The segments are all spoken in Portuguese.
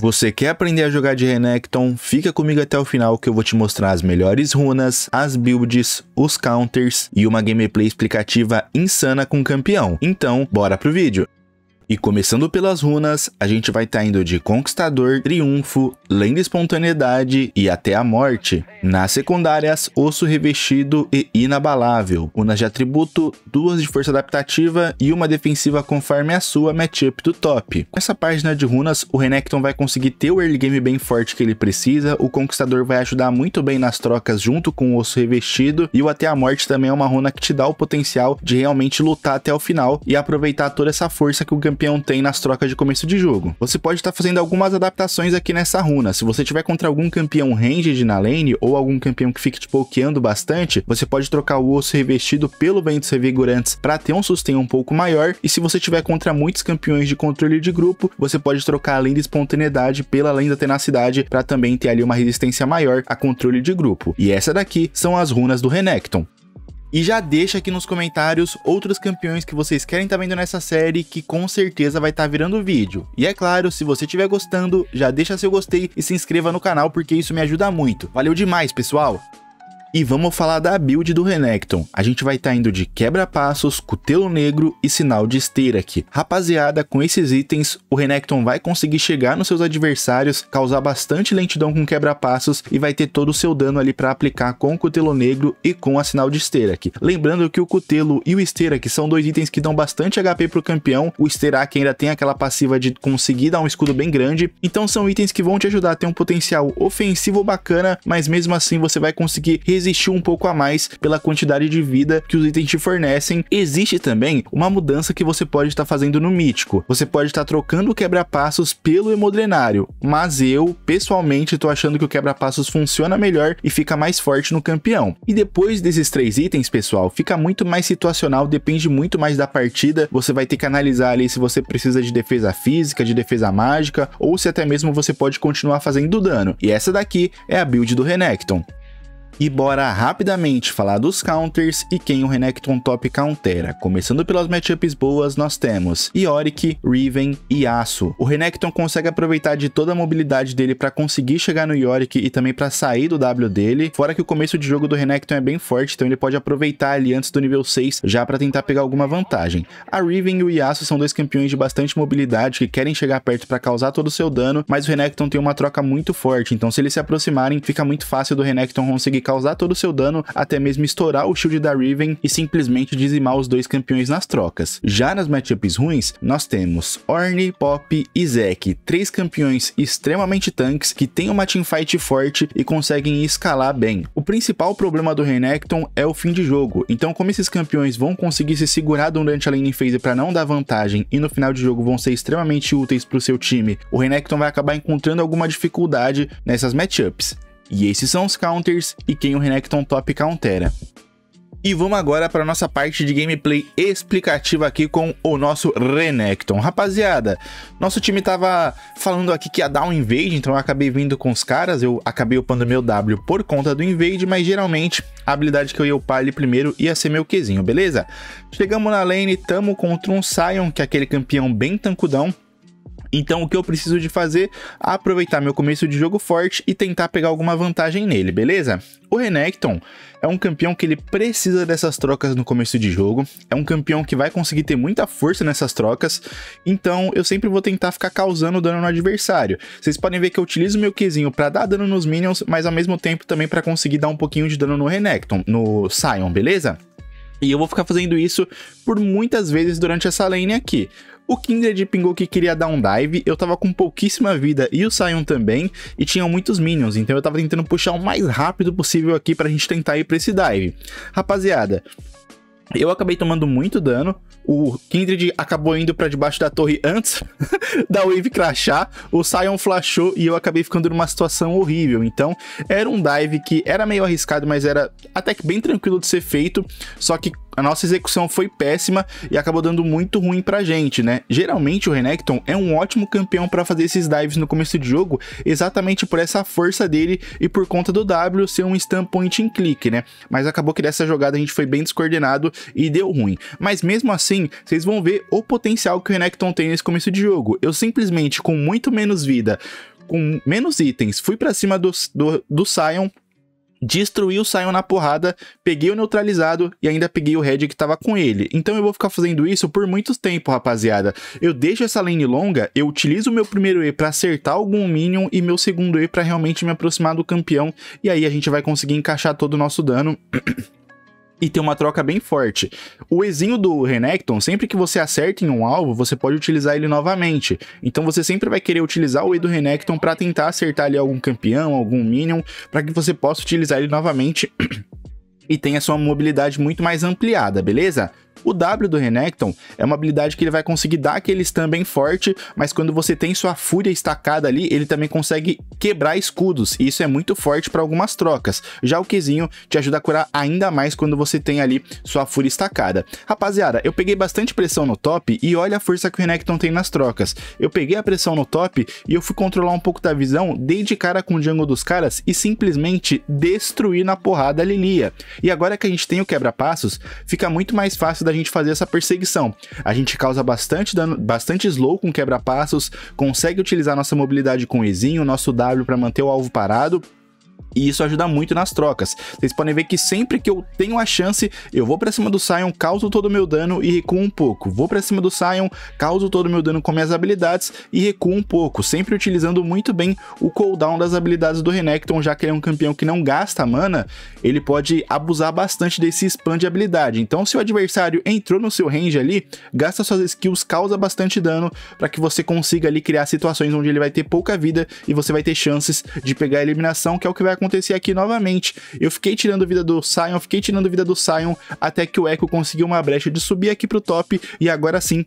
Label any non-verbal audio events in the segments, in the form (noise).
Você quer aprender a jogar de Renekton? Fica comigo até o final que eu vou te mostrar as melhores runas, as builds, os counters e uma gameplay explicativa insana com o campeão. Então, bora pro vídeo! E começando pelas runas, a gente vai estar tá indo de Conquistador, Triunfo, Lenda Espontaneidade e até a Morte. Nas secundárias, Osso Revestido e Inabalável, runas de atributo, duas de força adaptativa e uma defensiva conforme a sua matchup do top. Com essa página de runas, o Renekton vai conseguir ter o early game bem forte que ele precisa, o Conquistador vai ajudar muito bem nas trocas junto com o Osso Revestido e o Até a Morte também é uma runa que te dá o potencial de realmente lutar até o final e aproveitar toda essa força que o Gump campeão tem nas trocas de começo de jogo. Você pode estar tá fazendo algumas adaptações aqui nessa runa. Se você tiver contra algum campeão ranged na lane ou algum campeão que fique te tipo, pokeando bastante, você pode trocar o osso revestido pelo ventos revigorantes para ter um sustento um pouco maior. E se você tiver contra muitos campeões de controle de grupo, você pode trocar a lenda espontaneidade pela lenda tenacidade para também ter ali uma resistência maior a controle de grupo. E essa daqui são as runas do Renekton. E já deixa aqui nos comentários outros campeões que vocês querem estar tá vendo nessa série, que com certeza vai estar tá virando vídeo. E é claro, se você estiver gostando, já deixa seu gostei e se inscreva no canal, porque isso me ajuda muito. Valeu demais, pessoal! E vamos falar da build do Renekton. A gente vai estar tá indo de quebra-passos, cutelo negro e sinal de esteira aqui. Rapaziada, com esses itens, o Renekton vai conseguir chegar nos seus adversários, causar bastante lentidão com quebra-passos e vai ter todo o seu dano ali para aplicar com o cutelo negro e com a sinal de esteira aqui. Lembrando que o cutelo e o esteira aqui são dois itens que dão bastante HP pro campeão. O esteira que ainda tem aquela passiva de conseguir dar um escudo bem grande. Então são itens que vão te ajudar a ter um potencial ofensivo bacana, mas mesmo assim você vai conseguir resistir existiu um pouco a mais pela quantidade de vida que os itens te fornecem. Existe também uma mudança que você pode estar tá fazendo no mítico. Você pode estar tá trocando o quebra-passos pelo hemodrenário, mas eu, pessoalmente, estou achando que o quebra-passos funciona melhor e fica mais forte no campeão. E depois desses três itens, pessoal, fica muito mais situacional, depende muito mais da partida. Você vai ter que analisar ali se você precisa de defesa física, de defesa mágica, ou se até mesmo você pode continuar fazendo dano. E essa daqui é a build do Renekton. E bora rapidamente falar dos counters e quem o Renekton top countera. Começando pelas matchups boas, nós temos Yorick, Riven e Yasuo. O Renekton consegue aproveitar de toda a mobilidade dele para conseguir chegar no Yorick e também para sair do W dele. Fora que o começo de jogo do Renekton é bem forte, então ele pode aproveitar ali antes do nível 6 já para tentar pegar alguma vantagem. A Riven e o Yasuo são dois campeões de bastante mobilidade que querem chegar perto para causar todo o seu dano, mas o Renekton tem uma troca muito forte, então se eles se aproximarem, fica muito fácil do Renekton conseguir causar todo o seu dano, até mesmo estourar o shield da Riven e simplesmente dizimar os dois campeões nas trocas. Já nas matchups ruins, nós temos Ornn, Pop e Zek, três campeões extremamente tanques que têm uma teamfight forte e conseguem escalar bem. O principal problema do Renekton é o fim de jogo, então como esses campeões vão conseguir se segurar durante a lane phase para não dar vantagem e no final de jogo vão ser extremamente úteis para o seu time, o Renekton vai acabar encontrando alguma dificuldade nessas matchups. E esses são os counters e quem o Renekton top countera. E vamos agora para nossa parte de gameplay explicativa aqui com o nosso Renekton. Rapaziada, nosso time tava falando aqui que ia dar um invade, então eu acabei vindo com os caras, eu acabei upando meu W por conta do invade, mas geralmente a habilidade que eu ia upar ali primeiro ia ser meu Qzinho, beleza? Chegamos na lane, tamo contra um Sion, que é aquele campeão bem tancudão, então o que eu preciso de fazer? Aproveitar meu começo de jogo forte e tentar pegar alguma vantagem nele, beleza? O Renekton é um campeão que ele precisa dessas trocas no começo de jogo, é um campeão que vai conseguir ter muita força nessas trocas, então eu sempre vou tentar ficar causando dano no adversário. Vocês podem ver que eu utilizo meu Qzinho para dar dano nos minions, mas ao mesmo tempo também para conseguir dar um pouquinho de dano no Renekton, no Sion, beleza? E eu vou ficar fazendo isso por muitas vezes durante essa lane aqui. O Kindred pingou que queria dar um dive, eu tava com pouquíssima vida e o Sion também, e tinham muitos minions, então eu tava tentando puxar o mais rápido possível aqui pra gente tentar ir pra esse dive. Rapaziada, eu acabei tomando muito dano. O Kindred acabou indo para debaixo da torre antes (laughs) da wave crashar. O Sion flashou e eu acabei ficando numa situação horrível. Então, era um dive que era meio arriscado, mas era até que bem tranquilo de ser feito. Só que a nossa execução foi péssima e acabou dando muito ruim pra gente, né? Geralmente o Renekton é um ótimo campeão para fazer esses dives no começo de jogo, exatamente por essa força dele e por conta do W ser um stun point em clique, né? Mas acabou que dessa jogada a gente foi bem descoordenado e deu ruim. Mas mesmo assim, vocês vão ver o potencial que o Renekton tem nesse começo de jogo. Eu simplesmente, com muito menos vida, com menos itens, fui para cima do, do, do Sion destruí o Sion na porrada, peguei o neutralizado e ainda peguei o Red que tava com ele. Então eu vou ficar fazendo isso por muito tempo, rapaziada. Eu deixo essa lane longa, eu utilizo o meu primeiro E para acertar algum Minion e meu segundo E para realmente me aproximar do campeão. E aí a gente vai conseguir encaixar todo o nosso dano. (clears throat) e tem uma troca bem forte. O Ezinho do Renekton, sempre que você acerta em um alvo, você pode utilizar ele novamente. Então você sempre vai querer utilizar o E do Renekton para tentar acertar ali algum campeão, algum minion, para que você possa utilizar ele novamente (clears throat) e tenha sua mobilidade muito mais ampliada, beleza? O W do Renekton é uma habilidade que ele vai conseguir dar aquele stun bem forte, mas quando você tem sua fúria estacada ali, ele também consegue quebrar escudos, e isso é muito forte para algumas trocas. Já o Qzinho te ajuda a curar ainda mais quando você tem ali sua fúria estacada. Rapaziada, eu peguei bastante pressão no top e olha a força que o Renekton tem nas trocas. Eu peguei a pressão no top e eu fui controlar um pouco da visão, dei de cara com o jungle dos caras e simplesmente destruí na porrada a Lilia. E agora que a gente tem o quebra-passos, fica muito mais fácil da gente fazer essa perseguição. A gente causa bastante dano, bastante slow com quebra-passos, consegue utilizar nossa mobilidade com o Ezinho, nosso W W para manter o alvo parado e isso ajuda muito nas trocas. Vocês podem ver que sempre que eu tenho a chance, eu vou para cima do Sion, causo todo o meu dano e recuo um pouco. Vou para cima do Sion, causo todo o meu dano com minhas habilidades e recuo um pouco, sempre utilizando muito bem o cooldown das habilidades do Renekton, já que ele é um campeão que não gasta mana, ele pode abusar bastante desse spam de habilidade. Então, se o adversário entrou no seu range ali, gasta suas skills, causa bastante dano para que você consiga ali criar situações onde ele vai ter pouca vida e você vai ter chances de pegar a eliminação, que é o que vai acontecer aqui novamente. Eu fiquei tirando vida do Sion, fiquei tirando vida do Sion, até que o Echo conseguiu uma brecha de subir aqui pro top, e agora sim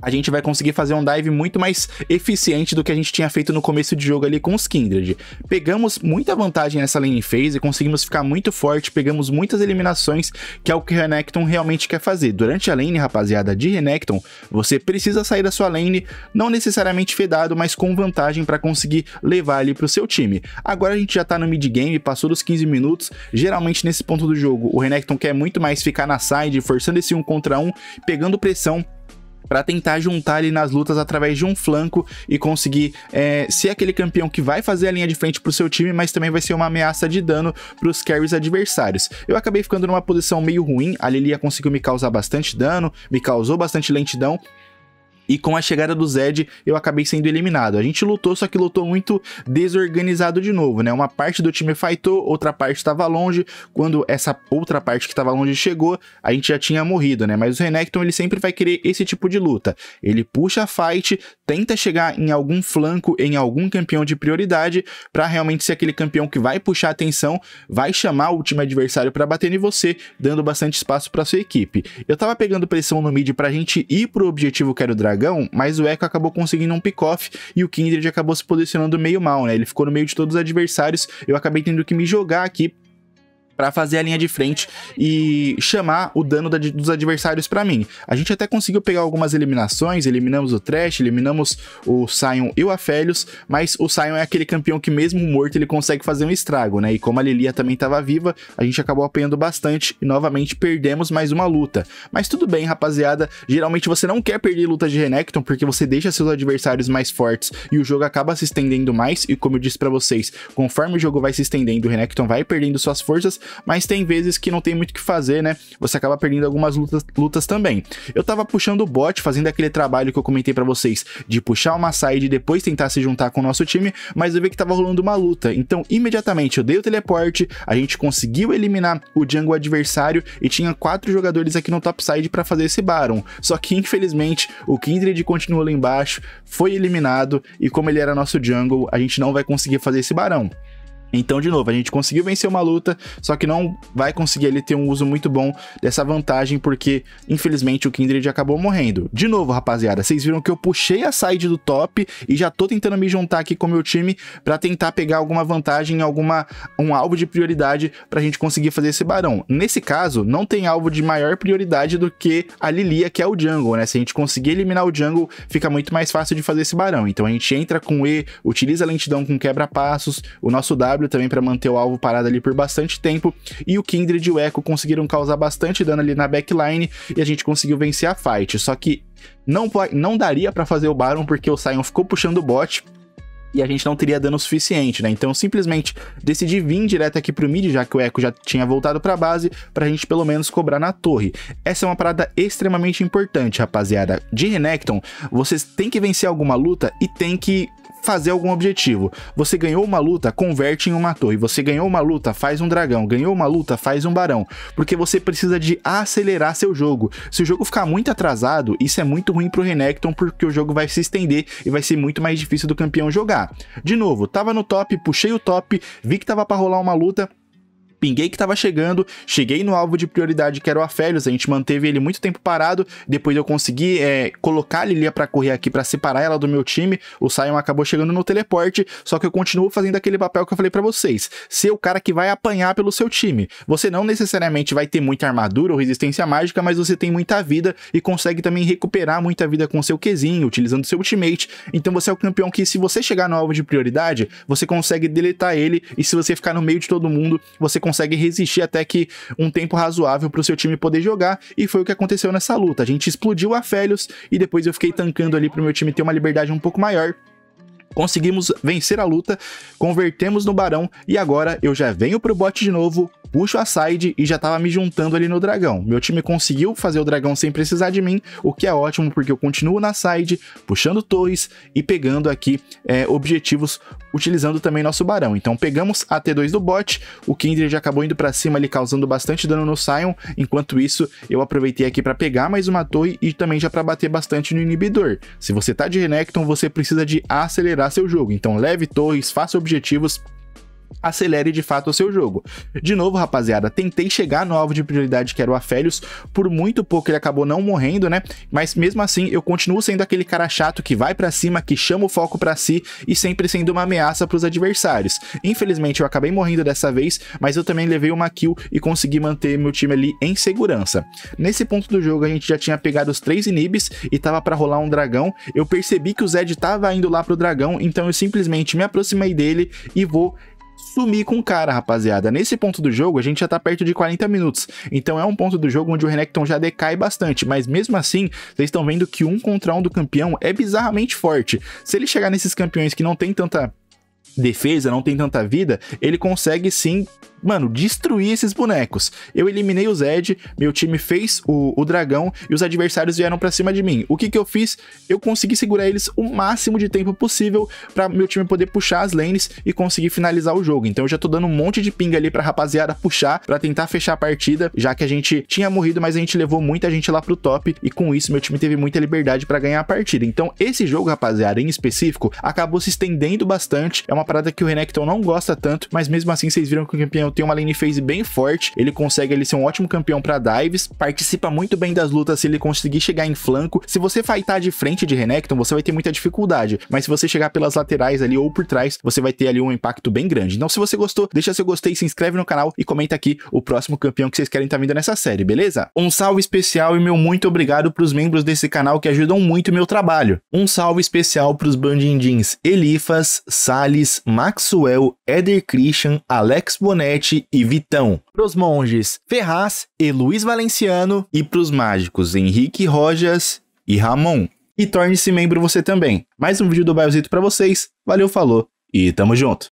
a gente vai conseguir fazer um dive muito mais eficiente do que a gente tinha feito no começo de jogo ali com os Kindred. Pegamos muita vantagem nessa lane phase, conseguimos ficar muito forte, pegamos muitas eliminações, que é o que Renekton realmente quer fazer. Durante a lane, rapaziada, de Renekton, você precisa sair da sua lane, não necessariamente fedado, mas com vantagem para conseguir levar ali pro seu time. Agora a gente já tá no mid game, passou dos 15 minutos, geralmente nesse ponto do jogo, o Renekton quer muito mais ficar na side, forçando esse um contra um, pegando pressão para tentar juntar ele nas lutas através de um flanco e conseguir é, ser aquele campeão que vai fazer a linha de frente pro seu time, mas também vai ser uma ameaça de dano pros carries adversários. Eu acabei ficando numa posição meio ruim, a Lilia conseguiu me causar bastante dano, me causou bastante lentidão, e com a chegada do Zed eu acabei sendo eliminado. A gente lutou, só que lutou muito desorganizado de novo, né? Uma parte do time fightou, outra parte estava longe. Quando essa outra parte que estava longe chegou, a gente já tinha morrido, né? Mas o Renekton ele sempre vai querer esse tipo de luta. Ele puxa a fight, tenta chegar em algum flanco, em algum campeão de prioridade, para realmente ser aquele campeão que vai puxar atenção, vai chamar o time adversário para bater em você, dando bastante espaço para sua equipe. Eu tava pegando pressão no mid pra gente ir pro objetivo que era o Dragon dragão, mas o Echo acabou conseguindo um pick-off e o Kindred acabou se posicionando meio mal, né? Ele ficou no meio de todos os adversários. Eu acabei tendo que me jogar aqui para fazer a linha de frente e chamar o dano da, dos adversários para mim. A gente até conseguiu pegar algumas eliminações, eliminamos o Trash, eliminamos o Sion e o Aphelios, mas o Sion é aquele campeão que mesmo morto ele consegue fazer um estrago, né? E como a Lilia também estava viva, a gente acabou apanhando bastante e novamente perdemos mais uma luta. Mas tudo bem, rapaziada, geralmente você não quer perder luta de Renekton porque você deixa seus adversários mais fortes e o jogo acaba se estendendo mais e como eu disse para vocês, conforme o jogo vai se estendendo, o Renekton vai perdendo suas forças mas tem vezes que não tem muito o que fazer, né? Você acaba perdendo algumas lutas, lutas também. Eu tava puxando o bot, fazendo aquele trabalho que eu comentei para vocês, de puxar uma side e depois tentar se juntar com o nosso time, mas eu vi que tava rolando uma luta. Então, imediatamente eu dei o teleporte, a gente conseguiu eliminar o jungle adversário e tinha quatro jogadores aqui no topside para fazer esse Baron. Só que, infelizmente, o Kindred continuou lá embaixo, foi eliminado e como ele era nosso jungle, a gente não vai conseguir fazer esse Barão. Então, de novo, a gente conseguiu vencer uma luta, só que não vai conseguir ele ter um uso muito bom dessa vantagem, porque infelizmente o Kindred acabou morrendo. De novo, rapaziada, vocês viram que eu puxei a side do top e já tô tentando me juntar aqui com o meu time para tentar pegar alguma vantagem, alguma um alvo de prioridade pra gente conseguir fazer esse barão. Nesse caso, não tem alvo de maior prioridade do que a Lilia, que é o jungle, né? Se a gente conseguir eliminar o jungle, fica muito mais fácil de fazer esse barão. Então a gente entra com E, utiliza a lentidão com quebra-passos, o nosso W também para manter o alvo parado ali por bastante tempo. E o Kindred e o Echo conseguiram causar bastante dano ali na backline e a gente conseguiu vencer a fight. Só que não, não daria para fazer o Baron porque o Sion ficou puxando o bot e a gente não teria dano suficiente, né? Então simplesmente decidi vir direto aqui pro mid, já que o Echo já tinha voltado pra base, pra gente pelo menos cobrar na torre. Essa é uma parada extremamente importante, rapaziada. De Renekton, vocês têm que vencer alguma luta e tem que fazer algum objetivo. Você ganhou uma luta, converte em uma torre. Você ganhou uma luta, faz um dragão. Ganhou uma luta, faz um barão. Porque você precisa de acelerar seu jogo. Se o jogo ficar muito atrasado, isso é muito ruim pro Renekton, porque o jogo vai se estender e vai ser muito mais difícil do campeão jogar. De novo, tava no top, puxei o top, vi que tava para rolar uma luta, pinguei que tava chegando, cheguei no alvo de prioridade que era o Afélios, a gente manteve ele muito tempo parado, depois eu consegui é, colocar a Lilia pra correr aqui, pra separar ela do meu time, o Sion acabou chegando no teleporte, só que eu continuo fazendo aquele papel que eu falei para vocês, ser o cara que vai apanhar pelo seu time. Você não necessariamente vai ter muita armadura ou resistência mágica, mas você tem muita vida e consegue também recuperar muita vida com seu Qzinho, utilizando seu ultimate, então você é o campeão que se você chegar no alvo de prioridade, você consegue deletar ele e se você ficar no meio de todo mundo, você consegue consegue resistir até que um tempo razoável para o seu time poder jogar, e foi o que aconteceu nessa luta. A gente explodiu a Félios e depois eu fiquei tancando ali para o meu time ter uma liberdade um pouco maior. Conseguimos vencer a luta, convertemos no barão e agora eu já venho pro bot de novo, puxo a side e já tava me juntando ali no dragão. Meu time conseguiu fazer o dragão sem precisar de mim, o que é ótimo porque eu continuo na side, puxando torres e pegando aqui é, objetivos utilizando também nosso barão. Então pegamos a T2 do bot, o Kindred acabou indo para cima ali causando bastante dano no Sion, enquanto isso eu aproveitei aqui para pegar mais uma torre e também já para bater bastante no inibidor. Se você tá de Renekton, você precisa de acelerar melhorar seu jogo. Então leve torres, faça objetivos, acelere de fato o seu jogo. De novo, rapaziada, tentei chegar no alvo de prioridade que era o Afélios, por muito pouco ele acabou não morrendo, né? Mas mesmo assim, eu continuo sendo aquele cara chato que vai para cima, que chama o foco para si e sempre sendo uma ameaça para os adversários. Infelizmente, eu acabei morrendo dessa vez, mas eu também levei uma kill e consegui manter meu time ali em segurança. Nesse ponto do jogo, a gente já tinha pegado os três inibes e tava para rolar um dragão. Eu percebi que o Zed tava indo lá pro dragão, então eu simplesmente me aproximei dele e vou sumir com o cara, rapaziada. Nesse ponto do jogo, a gente já tá perto de 40 minutos, então é um ponto do jogo onde o Renekton já decai bastante, mas mesmo assim, vocês estão vendo que um contra um do campeão é bizarramente forte. Se ele chegar nesses campeões que não tem tanta defesa, não tem tanta vida, ele consegue sim, mano, destruir esses bonecos. Eu eliminei o Zed, meu time fez o, o dragão e os adversários vieram para cima de mim. O que que eu fiz? Eu consegui segurar eles o máximo de tempo possível para meu time poder puxar as lanes e conseguir finalizar o jogo. Então eu já tô dando um monte de pinga ali pra rapaziada puxar, para tentar fechar a partida, já que a gente tinha morrido, mas a gente levou muita gente lá pro top e com isso meu time teve muita liberdade para ganhar a partida. Então esse jogo, rapaziada, em específico, acabou se estendendo bastante. É uma parada que o Renekton não gosta tanto, mas mesmo assim vocês viram que o campeão tem uma lane phase bem forte, ele consegue ele ser um ótimo campeão para dives, participa muito bem das lutas se ele conseguir chegar em flanco. Se você fightar de frente de Renekton, você vai ter muita dificuldade, mas se você chegar pelas laterais ali ou por trás, você vai ter ali um impacto bem grande. Então se você gostou, deixa seu gostei, se inscreve no canal e comenta aqui o próximo campeão que vocês querem estar tá vindo nessa série, beleza? Um salve especial e meu muito obrigado para os membros desse canal que ajudam muito meu trabalho. Um salve especial para os Bandindins Elifas, Sales, Maxwell, Eder Christian, Alex Bonetti e Vitão. Pros monges, Ferraz e Luiz Valenciano. E pros mágicos, Henrique Rojas e Ramon. E torne-se membro você também. Mais um vídeo do Biosito para vocês. Valeu, falou e tamo junto.